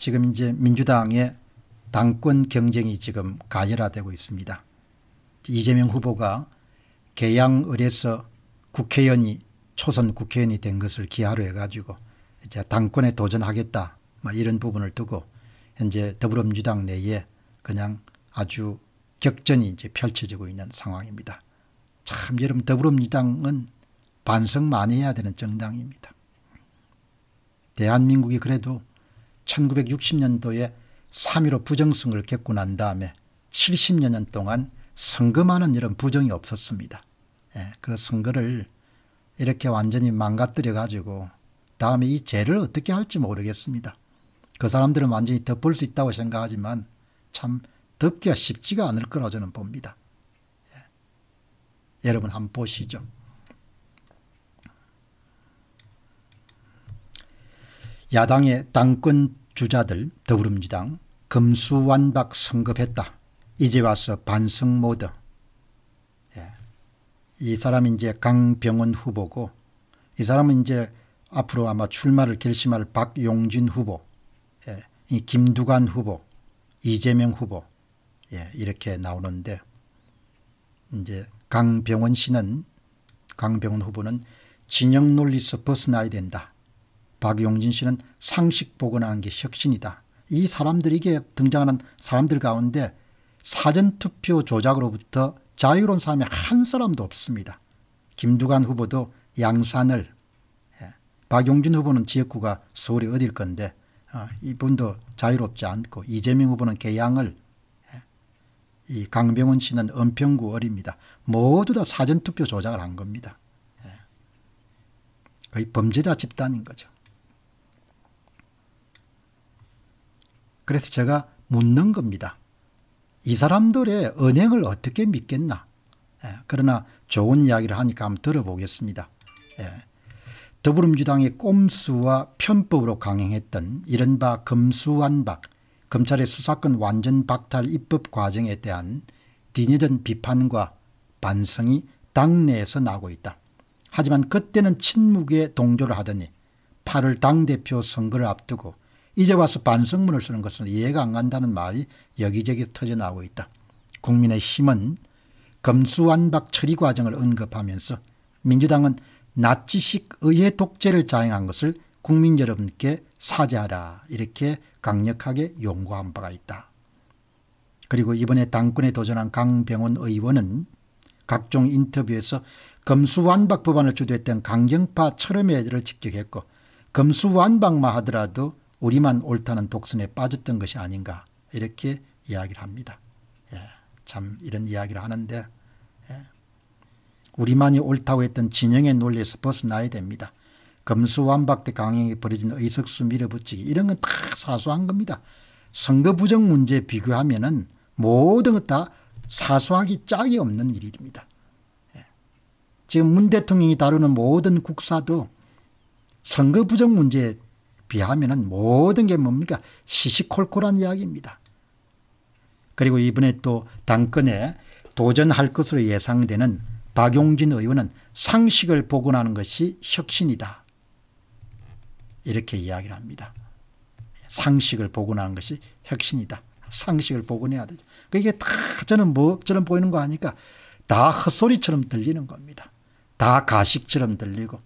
지금 이제 민주당의 당권 경쟁이 지금 가열화되고 있습니다. 이재명 후보가 개양을에서 국회의원이 초선 국회의원이 된 것을 기하로 해가지고 이제 당권에 도전하겠다 이런 부분을 두고 현재 더불어민주당 내에 그냥 아주 격전이 이제 펼쳐지고 있는 상황입니다. 참 여러분 더불어민주당은 반성 많이 해야 되는 정당입니다. 대한민국이 그래도 1960년도에 3.15부정선을를 겪고 난 다음에 70여 년 동안 성금하는 이런 부정이 없었습니다. 예, 그 선거를 이렇게 완전히 망가뜨려 가지고 다음에 이 죄를 어떻게 할지 모르겠습니다. 그 사람들은 완전히 덮을 수 있다고 생각하지만 참 덮기가 쉽지가 않을 거라고 저는 봅니다. 예. 여러분 한번 보시죠. 야당의 당권 주자들 더불어민주당 금수완박 성급했다. 이제 와서 반성 모드. 예. 이 사람이 이제 강병원 후보고 이 사람은 이제 앞으로 아마 출마를 결심할 박용진 후보, 예. 이 김두관 후보, 이재명 후보 예. 이렇게 나오는데 이제 강병원 씨는 강병원 후보는 진영 논리에서 벗어나야 된다. 박용진 씨는 상식 복원하는 게 혁신이다. 이 사람들에게 등장하는 사람들 가운데 사전투표 조작으로부터 자유로운 사람이 한 사람도 없습니다. 김두관 후보도 양산을 예, 박용진 후보는 지역구가 서울이 어딜 건데 어, 이분도 자유롭지 않고 이재명 후보는 개양을 예, 이 강병원 씨는 은평구 어립니다. 모두 다 사전투표 조작을 한 겁니다. 예. 거의 범죄자 집단인 거죠. 그래서 제가 묻는 겁니다. 이 사람들의 언행을 어떻게 믿겠나? 예, 그러나 좋은 이야기를 하니까 한번 들어보겠습니다. 예, 더불어민주당의 꼼수와 편법으로 강행했던 이른바 금수완박, 검찰의 수사권 완전 박탈 입법 과정에 대한 뒤늦은 비판과 반성이 당내에서 나고 있다. 하지만 그때는 침묵에 동조를 하더니 8월 당대표 선거를 앞두고 이제 와서 반성문을 쓰는 것은 이해가 안 간다는 말이 여기저기 터져나오고 있다. 국민의힘은 검수완박 처리 과정을 언급하면서 민주당은 나치식 의회 독재를 자행한 것을 국민 여러분께 사죄하라 이렇게 강력하게 용구한 바가 있다. 그리고 이번에 당권에 도전한 강병원 의원은 각종 인터뷰에서 검수완박 법안을 주도했던 강경파 철음회를 직격했고 검수완박만 하더라도 우리만 옳다는 독선에 빠졌던 것이 아닌가 이렇게 이야기를 합니다. 예, 참 이런 이야기를 하는데 예, 우리만이 옳다고 했던 진영의 논리에서 벗어나야 됩니다. 검수완박대 강행에 벌어진 의석수 밀어붙이기 이런 건 다 사소한 겁니다. 선거 부정 문제 비교하면 은 모든 것 다 사소하기 짝이 없는 일입니다. 예. 지금 문 대통령이 다루는 모든 국사도 선거 부정 문제 비하면은 모든 게 뭡니까? 시시콜콜한 이야기입니다. 그리고 이번에 또 당권에 도전할 것으로 예상되는 박용진 의원은 상식을 복원하는 것이 혁신이다. 이렇게 이야기를 합니다. 상식을 복원하는 것이 혁신이다. 상식을 복원해야 되죠. 그게 그러니까 다 저는 뭐처럼 보이는 거 아니까 다 헛소리처럼 들리는 겁니다. 다 가식처럼 들리고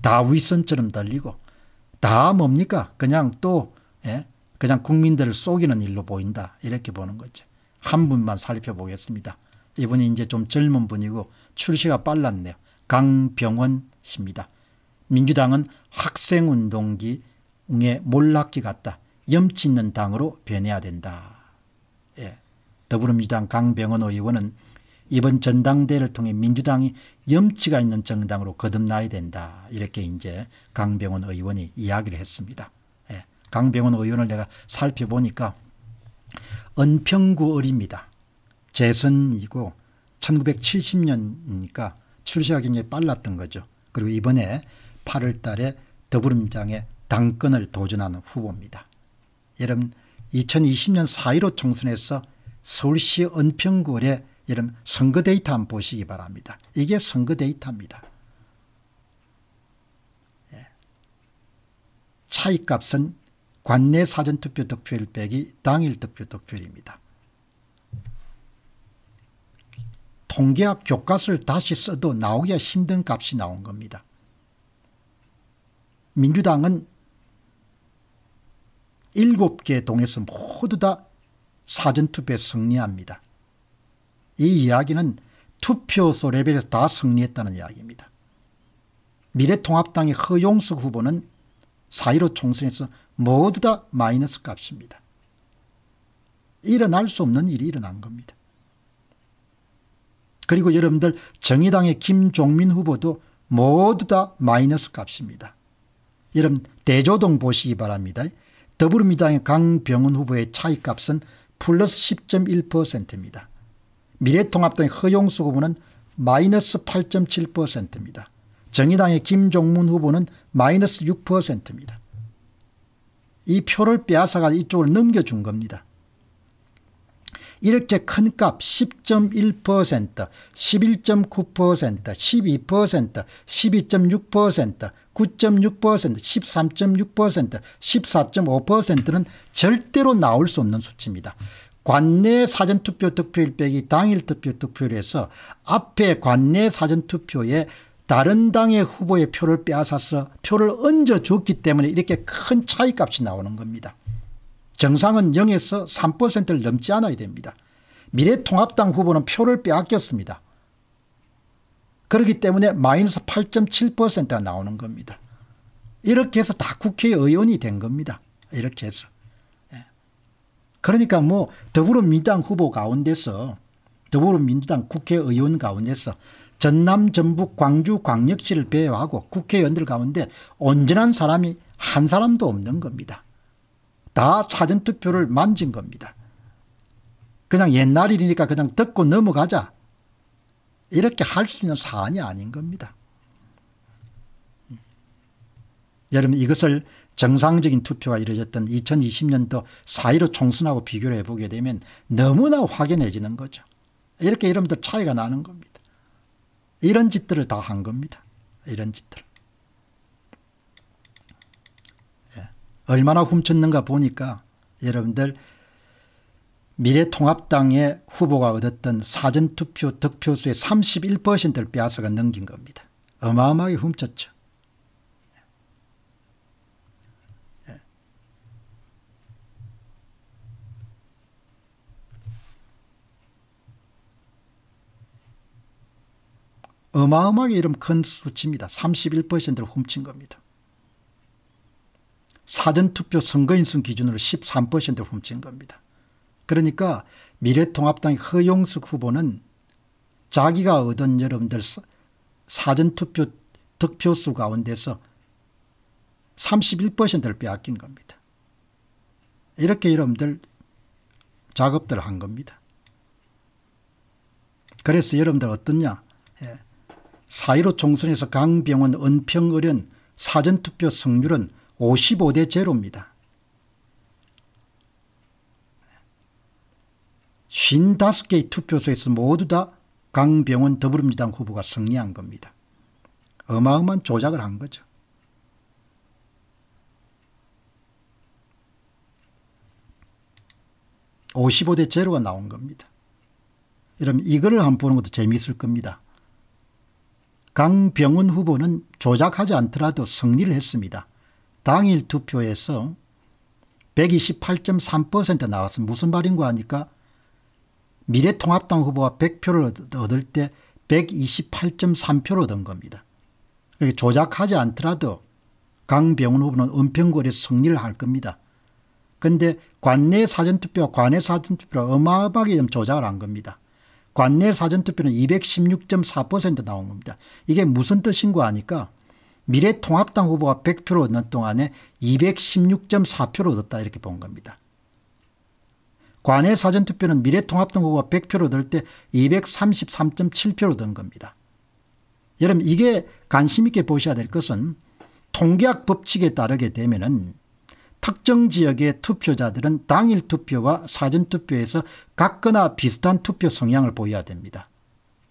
다 위선처럼 들리고 다 뭡니까? 그냥 또 예? 그냥 국민들을 속이는 일로 보인다. 이렇게 보는 거죠. 한 분만 살펴보겠습니다. 이분이 이제 좀 젊은 분이고 출시가 빨랐네요. 강병원 씨입니다. 민주당은 학생운동기의 몰락기 같다. 염치 있는 당으로 변해야 된다. 예. 더불어민주당 강병원 의원은 이번 전당대회를 통해 민주당이 염치가 있는 정당으로 거듭나야 된다. 이렇게 이제 강병원 의원이 이야기를 했습니다. 예. 강병원 의원을 내가 살펴보니까 은평구을입니다. 재선이고 1970년이니까 출세가 굉장히 빨랐던 거죠. 그리고 이번에 8월 달에 더불어민주당의 당권을 도전하는 후보입니다. 여러분 2020년 4.15 총선에서 서울시 은평구에 이런 선거 데이터 한번 보시기 바랍니다. 이게 선거 데이터입니다. 예. 차이값은 관내 사전투표 득표율 빼기 당일 득표 득표율입니다. 통계학 교과서를 다시 써도 나오기가 힘든 값이 나온 겁니다. 민주당은 7개 동에서 모두 다 사전투표에 승리합니다. 이 이야기는 투표소 레벨에서 다 승리했다는 이야기입니다. 미래통합당의 허용숙 후보는 4.15 총선에서 모두 다 마이너스 값입니다. 일어날 수 없는 일이 일어난 겁니다. 그리고 여러분들 정의당의 김종민 후보도 모두 다 마이너스 값입니다. 여러분 대조동 보시기 바랍니다. 더불어민주당의 강병훈 후보의 차이값은 플러스 10.1%입니다. 미래통합당의 허용수 후보는 마이너스 8.7%입니다. 정의당의 김종문 후보는 마이너스 6%입니다. 이 표를 빼앗아가 이쪽을 넘겨준 겁니다. 이렇게 큰 값 10.1%, 11.9%, 12%, 12.6%, 9.6%, 13.6%, 14.5%는 절대로 나올 수 없는 수치입니다. 관내 사전투표 득표일 빼기 당일 투표 득표를 해서 앞에 관내 사전투표에 다른 당의 후보의 표를 빼앗아서 표를 얹어줬기 때문에 이렇게 큰 차이값이 나오는 겁니다. 정상은 0에서 3%를 넘지 않아야 됩니다. 미래통합당 후보는 표를 빼앗겼습니다. 그렇기 때문에 마이너스 8.7%가 나오는 겁니다. 이렇게 해서 다 국회의원이 된 겁니다. 이렇게 해서. 그러니까 뭐 더불어민주당 후보 가운데서 더불어민주당 국회의원 가운데서 전남 전북 광주 광역시를 배회하고 국회의원들 가운데 온전한 사람이 한 사람도 없는 겁니다. 다 사전투표를 만진 겁니다. 그냥 옛날 일이니까 그냥 듣고 넘어가자 이렇게 할 수 있는 사안이 아닌 겁니다. 여러분 이것을 정상적인 투표가 이루어졌던 2020년도 4.15 총선하고 비교를 해보게 되면 너무나 확연해지는 거죠. 이렇게 여러분들 차이가 나는 겁니다. 이런 짓들을 다 한 겁니다. 이런 짓들. 예. 얼마나 훔쳤는가 보니까 여러분들 미래통합당의 후보가 얻었던 사전투표 득표수의 31%를 빼앗아가 넘긴 겁니다. 어마어마하게 훔쳤죠. 어마어마하게 이름 큰 수치입니다. 31%를 훔친 겁니다. 사전투표 선거인수 기준으로 13%를 훔친 겁니다. 그러니까 미래통합당 허용숙 후보는 자기가 얻은 여러분들 사전투표 득표수 가운데서 31%를 빼앗긴 겁니다. 이렇게 여러분들 작업들 한 겁니다. 그래서 여러분들 어떻냐? 예. 4.15 총선에서 강병원 은평의련 사전투표 승률은 55대 0입니다 55개의 투표소에서 모두 다 강병원 더불어민주당 후보가 승리한 겁니다. 어마어마한 조작을 한 거죠. (55대 제가 나온 겁니다. 여러분 이거를 한번 보는 것도 재미있을 겁니다. 강병훈 후보는 조작하지 않더라도 승리를 했습니다. 당일 투표에서 128.3%나왔으 무슨 말인가 하니까 미래통합당 후보가 100표를 얻을 때 128.3표를 얻은 겁니다. 조작하지 않더라도 강병훈 후보는 은평구에서 승리를 할 겁니다. 그런데 관내 사전투표, 관외 사전투표가 어마어마하게 조작을 한 겁니다. 관내 사전투표는 216.4% 나온 겁니다. 이게 무슨 뜻인고 하니까 미래통합당 후보가 100표를 얻는 동안에 216.4표를 얻었다 이렇게 본 겁니다. 관내 사전투표는 미래통합당 후보가 100표를 얻을 때 233.7표를 얻은 겁니다. 여러분 이게 관심 있게 보셔야 될 것은 통계학 법칙에 따르게 되면 은 특정 지역의 투표자들은 당일 투표와 사전 투표에서 같거나 비슷한 투표 성향을 보여야 됩니다.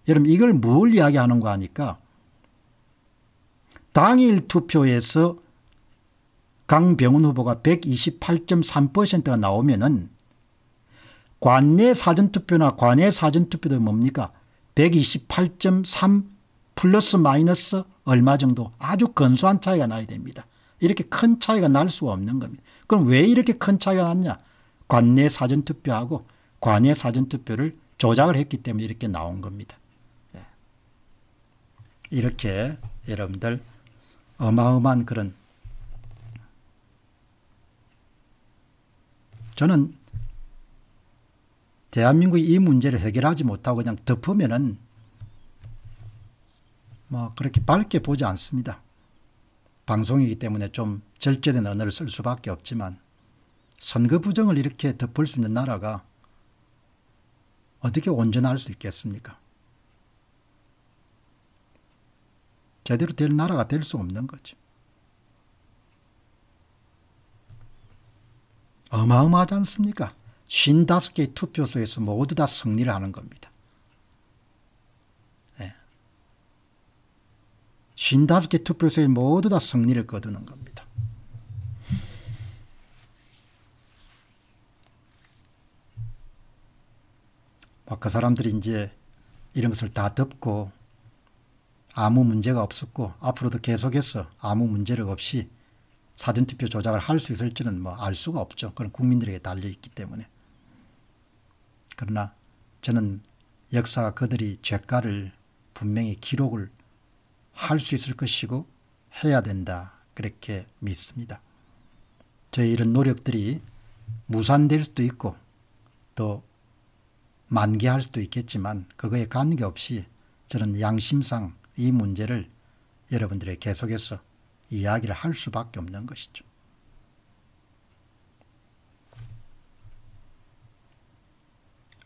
여러분 이걸 뭘 이야기하는 거 아니까 당일 투표에서 강병훈 후보가 128.3%가 나오면은 관내 사전투표나 관외 사전투표도 뭡니까? 128.3 플러스 마이너스 얼마 정도 아주 건소한 차이가 나야 됩니다. 이렇게 큰 차이가 날 수가 없는 겁니다. 그럼 왜 이렇게 큰 차이가 났냐? 관내 사전투표하고 관외 사전투표를 조작을 했기 때문에 이렇게 나온 겁니다. 예. 이렇게 여러분들 어마어마한 그런 저는 대한민국이 이 문제를 해결하지 못하고 그냥 덮으면은 뭐 그렇게 밝게 보지 않습니다. 방송이기 때문에 좀 절제된 언어를 쓸 수밖에 없지만 선거 부정을 이렇게 덮을 수 있는 나라가 어떻게 온전할 수 있겠습니까? 제대로 될 나라가 될 수 없는 거죠. 어마어마하지 않습니까? 55개의 투표소에서 모두 다 승리를 하는 겁니다. 55개 투표소에 모두 다 승리를 거두는 겁니다. 그 사람들이 이제 이런 것을 다 덮고 아무 문제가 없었고 앞으로도 계속해서 아무 문제를 없이 사전투표 조작을 할 수 있을지는 뭐 알 수가 없죠. 그건 국민들에게 달려있기 때문에. 그러나 저는 역사가 그들이 죄가를 분명히 기록을 할수 있을 것이고 해야 된다. 그렇게 믿습니다. 저희 이런 노력들이 무산될 수도 있고 또 만개할 수도 있겠지만 그거에 관계없이 저는 양심상 이 문제를 여러분들의 계속해서 이야기를 할 수밖에 없는 것이죠.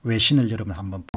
외신을 여러분 한번